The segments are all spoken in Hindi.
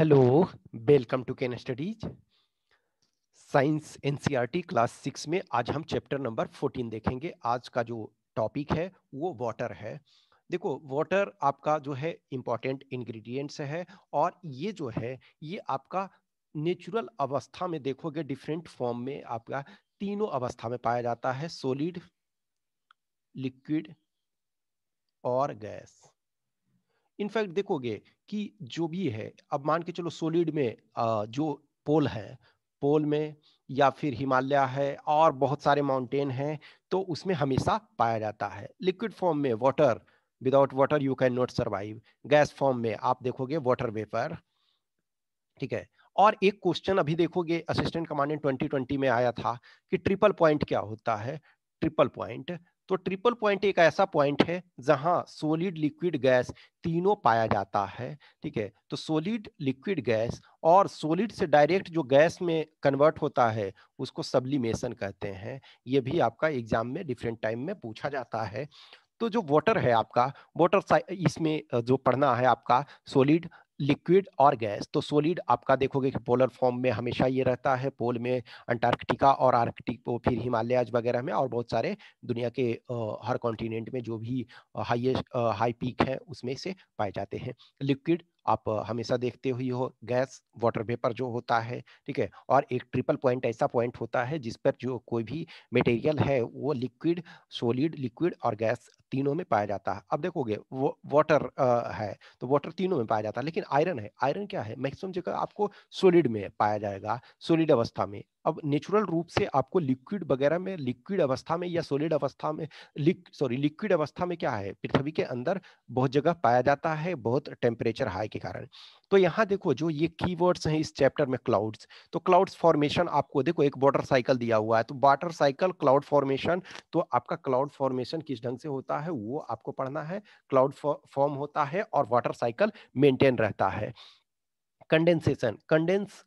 Hello welcome to can studies science NCERT class six में आज हम चैप्टर नंबर फोर्टीन देखेंगे आज का जो टॉपिक है वो वाटर है देखो वाटर आपका जो है इम्पॉर्टेंट इंग्रेडिएंट्स है और ये जो है ये आपका नेचुरल अवस्था में देखोगे डिफरेंट फॉर्म में आपका तीनों अवस्था में पाया जाता है सोलिड लिक्विड और गैस इनफैक्ट देखोगे कि जो भी है अब मान के चलो सोलिड में जो पोल है पोल में या फिर हिमालय है और बहुत सारे माउंटेन हैं तो उसमें हमेशा पाया जाता है लिक्विड फॉर्म में water without water you can not survive gas form में आप देखोगे वाटर वेपर ठीक है और एक क्वेश्चन अभी देखोगे असिस्टेंट कमांडेंट 2020 में आया था कि ट्रिपल पॉइंट क्या होता है ट्रिपल पॉइंट तो ट्रिपल पॉइंट एक ऐसा पॉइंट है जहां सोलिड लिक्विड गैस तीनों पाया जाता है ठीक है तो सोलिड लिक्विड गैस और सोलिड से डायरेक्ट जो गैस में कन्वर्ट होता है उसको सब्लिमेशन कहते हैं ये भी आपका एग्जाम में डिफरेंट टाइम में पूछा जाता है तो जो वाटर है आपका वाटर इसमें जो पढ़ना है आपका सोलिड लिक्विड और गैस तो सोलिड आपका देखोगे कि पोलर फॉर्म में हमेशा ये रहता है पोल में अंटार्कटिका और आर्कटिक फिर हिमालयाज वगैरह में और बहुत सारे दुनिया के हर कॉन्टिनेंट में जो भी हाइएस्ट हाई पीक है उसमें से पाए जाते हैं लिक्विड आप हमेशा देखते हुए हो गैस वाटर वेपर जो होता है ठीक है और एक ट्रिपल पॉइंट ऐसा पॉइंट होता है जिस पर जो कोई भी मटेरियल है वो लिक्विड सॉलिड लिक्विड और गैस तीनों में पाया जाता है अब देखोगे वो वाटर है तो वाटर तीनों में पाया जाता है लेकिन आयरन है आयरन क्या है मैक्सिमम जगह आपको सोलिड में पाया जाएगा सोलिड अवस्था में अब नेचुरल रूप से आपको लिक्विड वगैरह में लिक्विड अवस्था में या सोलिड अवस्था में लिक सॉरी लिक्विड अवस्था में क्या है पृथ्वी के अंदर बहुत जगह पाया जाता है बहुत टेम्परेचर हाई के कारण तो यहाँ देखो जो ये कीवर्ड्स हैं इस चैप्टर में क्लाउड्स तो क्लाउड्स फॉर्मेशन आपको देखो एक वाटर साइकिल दिया हुआ है तो वाटर साइकिल क्लाउड फॉर्मेशन तो आपका क्लाउड फॉर्मेशन किस ढंग से होता है वो आपको पढ़ना है क्लाउड फॉर्म होता है और वाटर साइकिल मेंटेन रहता है कंडेंसेशन कंडेंस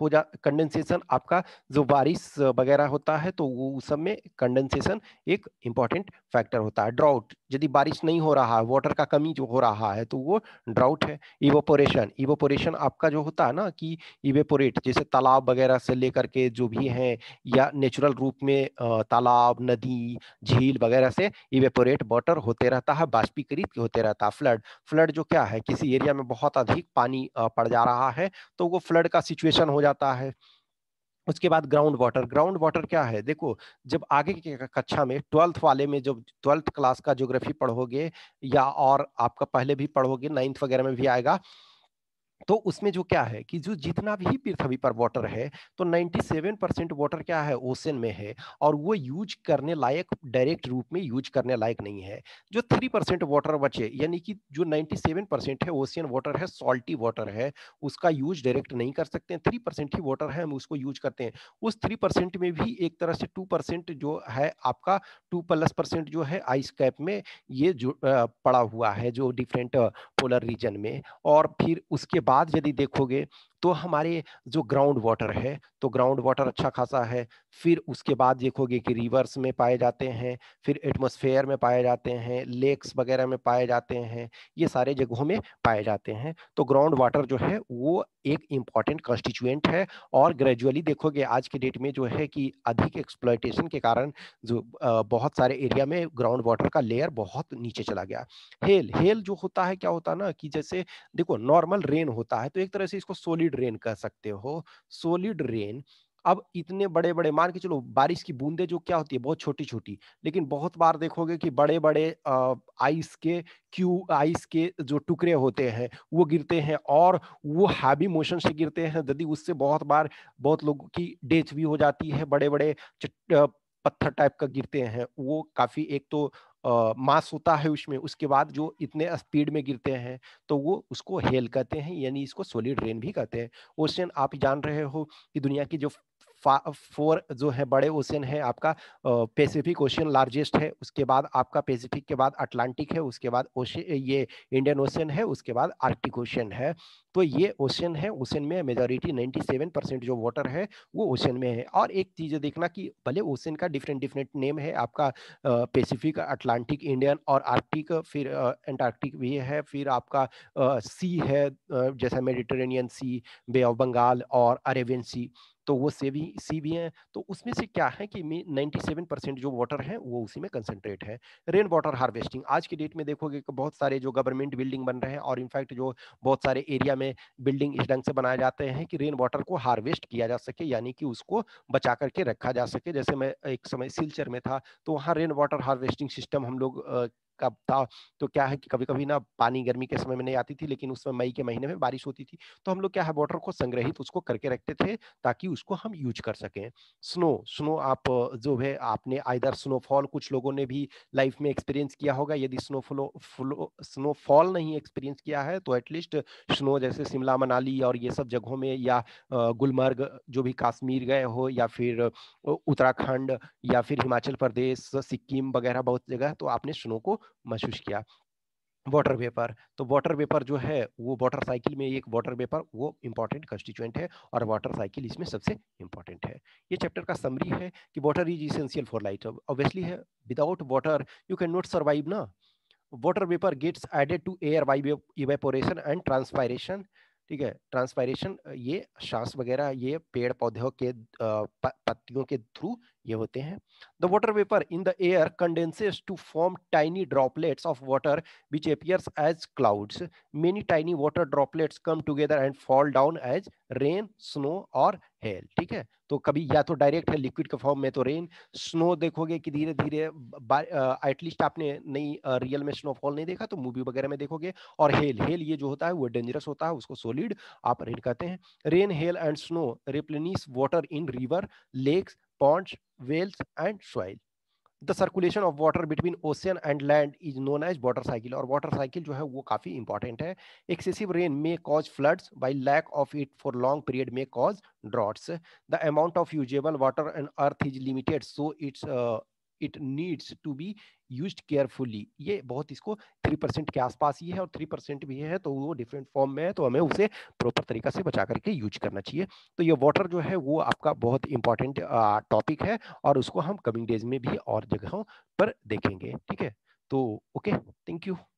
हो जा कंडेंसेशन आपका जो बारिश वगैरह होता है तो वो उस सब में कंडेंसेशन एक इम्पॉर्टेंट फैक्टर होता है ड्राउट यदि बारिश नहीं हो रहा है वाटर का कमी जो हो रहा है तो वो ड्राउट है इवोपोरेशन इवोपोरेशन आपका जो होता है ना कि इवेपोरेट जैसे तालाब वगैरह से लेकर के जो भी हैं या नेचुरल रूप में तालाब नदी झील वगैरह से इवेपोरेट वाटर होते रहता है बाष्पीकृत होते रहता है फ्लड फ्लड जो क्या है किसी एरिया में बहुत अधिक पानी पड़ जा रहा है तो वो फ्लड का सिचुएशन हो जाता है उसके बाद ग्राउंड वाटर ग्राउंड वाटर क्या है देखो जब आगे की कक्षा में ट्वेल्थ वाले में जब ट्वेल्थ क्लास का ज्योग्राफी पढ़ोगे या और आपका पहले भी पढ़ोगे नाइन्थ वगैरह में भी आएगा तो उसमें जो क्या है कि जो जितना भी पृथ्वी पर वाटर है तो 97 परसेंट वाटर क्या है ओशन में है और वो यूज करने लायक डायरेक्ट रूप में यूज करने लायक नहीं है जो थ्री परसेंट वाटर बचे यानी कि जो 97 परसेंट है ओशियन वाटर है सॉल्टी वाटर है उसका यूज डायरेक्ट नहीं कर सकते हैं थ्री परसेंट ही वाटर है हम उसको यूज करते हैं उस थ्री परसेंट में भी एक तरह से टू परसेंट जो है आपका टू प्लस परसेंट जो है आइस कैप में ये जो पड़ा हुआ है जो डिफरेंट पोलर रीजन में और फिर उसके बाद बाद यदि देखोगे तो हमारे जो ग्राउंड वाटर है तो ग्राउंड वाटर अच्छा खासा है फिर उसके बाद देखोगे कि रिवर्स में पाए जाते हैं फिर एटमोसफेयर में पाए जाते हैं लेक्स वगैरह में पाए जाते हैं ये सारे जगहों में पाए जाते हैं तो ग्राउंड वाटर जो है वो एक इम्पॉर्टेंट कंस्टिचुएंट है और ग्रेजुअली देखोगे आज के डेट में जो है कि अधिक एक्सप्लाइटेशन के कारण जो बहुत सारे एरिया में ग्राउंड वाटर का लेयर बहुत नीचे चला गया हेल हेल जो होता है क्या होता है ना कि जैसे देखो नॉर्मल रेन होता है तो एक तरह से इसको सोलिड सॉलिड रेन कह सकते हो सोलिड रेन अब इतने बड़े बड़े मान के चलो बारिश की बूंदे जो क्या होती है बहुत छोटी छोटी लेकिन बहुत बार देखोगे कि बड़े बड़े आइस के क्यू आइस के जो टुकड़े होते हैं वो गिरते हैं और वो हैवी मोशन से गिरते हैं यदि उससे बहुत बार बहुत लोगों की डेथ भी हो जाती है बड़े बड़े पत्थर टाइप का गिरते हैं वो काफी एक तो मास होता है उसमें उसके बाद जो इतने स्पीड में गिरते हैं तो वो उसको हेल कहते हैं यानी इसको सोलिड रेन भी कहते हैं ओशियन आप जान रहे हो कि दुनिया की जो फोर जो है बड़े ओशन है आपका पैसिफिक ओशियन लार्जेस्ट है उसके बाद आपका पैसिफिक के बाद अटलांटिक है उसके बाद ओशन ये इंडियन ओशन है उसके बाद आर्टिक ओशन है तो ये ओशन है ओशन में मेजोरिटी 97 परसेंट जो वाटर है वो ओशन में है और एक चीज़ देखना कि भले ओशन का डिफरेंट डिफरेंट नेम है आपका पेसिफिक अटलांटिक इंडियन और आर्कटिक फिर एंटार्कटिक भी है फिर आपका सी है जैसा Mediterranean Sea Bay of Bengal और अरेबियन सी तो वो से भी सी भी हैं तो उसमें से क्या है कि 97 परसेंट जो वाटर है वो उसी में कंसनट्रेट है रेन वाटर हार्वेस्टिंग आज की डेट में देखोगे बहुत सारे जो गवर्नमेंट बिल्डिंग बन रहे हैं और इनफैक्ट जो बहुत सारे एरिया में में बिल्डिंग इस ढंग से बनाए जाते हैं कि रेन वाटर को हार्वेस्ट किया जा सके यानी कि उसको बचा करके रखा जा सके जैसे मैं एक समय सिलचर में था तो वहाँ रेन वाटर हार्वेस्टिंग सिस्टम हम लोग कब था तो क्या है कि कभी कभी ना पानी गर्मी के समय में नहीं आती थी लेकिन उस समय मई के महीने में बारिश होती थी तो हम लोग क्या है वाटर को संग्रहित उसको करके रखते थे ताकि उसको हम यूज कर सकें स्नो स्नो आप जो है आपने आइदर स्नोफॉल कुछ लोगों ने भी लाइफ में एक्सपीरियंस किया होगा यदि स्नो फ्लो फ्लो स्नोफॉल नहीं एक्सपीरियंस किया है तो एटलीस्ट स्नो जैसे शिमला मनाली और ये सब जगहों में या गुलमर्ग जो भी काश्मीर गए हो या फिर उत्तराखंड या फिर हिमाचल प्रदेश सिक्किम वगैरह बहुत जगह तो आपने स्नो को महसूस किया वाटर वेपर तो वाटर वेपर जो है वो वाटर साइकिल में एक वाटर वेपर वो इंपॉर्टेंट कंस्टिट्यूएंट है और वाटर साइकिल इसमें सबसे इंपॉर्टेंट है ये चैप्टर का समरी है कि water is essential for light obviously है without water you can not survive ना water vapour gets added to air by evaporation and transpiration ठीक है ट्रांसपायरेशन ये सांस वगैरह ये पेड़ पौधों के पत्तियों के थ्रू ये होते हैं the water vapour in the air condenses to form tiny droplets of water which appears as clouds many tiny water droplets come together and fall down as rain snow और हेल ठीक है तो कभी या तो डायरेक्ट है लिक्विड के फॉर्म में तो रेन स्नो देखोगे कि धीरे धीरे एटलीस्ट आपने नई रियल में स्नोफॉल नहीं देखा तो मूवी वगैरह में देखोगे और हेल हेल ये जो होता है वो डेंजरस होता है उसको सोलिड आप रेन कहते हैं rain hail and snow replenish water in river lakes ponds, wells, and soil. The circulation of water between ocean and land is known as water cycle. Or water cycle, which is very important. Excessive rain may cause floods, while lack of it for long period may cause droughts. The amount of usable water and earth is limited, so it's uh, it needs to be use carefully ये बहुत इसको थ्री परसेंट के आसपास ही है और थ्री परसेंट भी है तो वो डिफरेंट फॉर्म में है तो हमें उसे प्रॉपर तरीका से बचा करके यूज करना चाहिए तो ये वाटर जो है वो आपका बहुत इंपॉर्टेंट टॉपिक है और उसको हम कमिंग डेज में भी और जगहों पर देखेंगे ठीक है तो ओके थैंक यू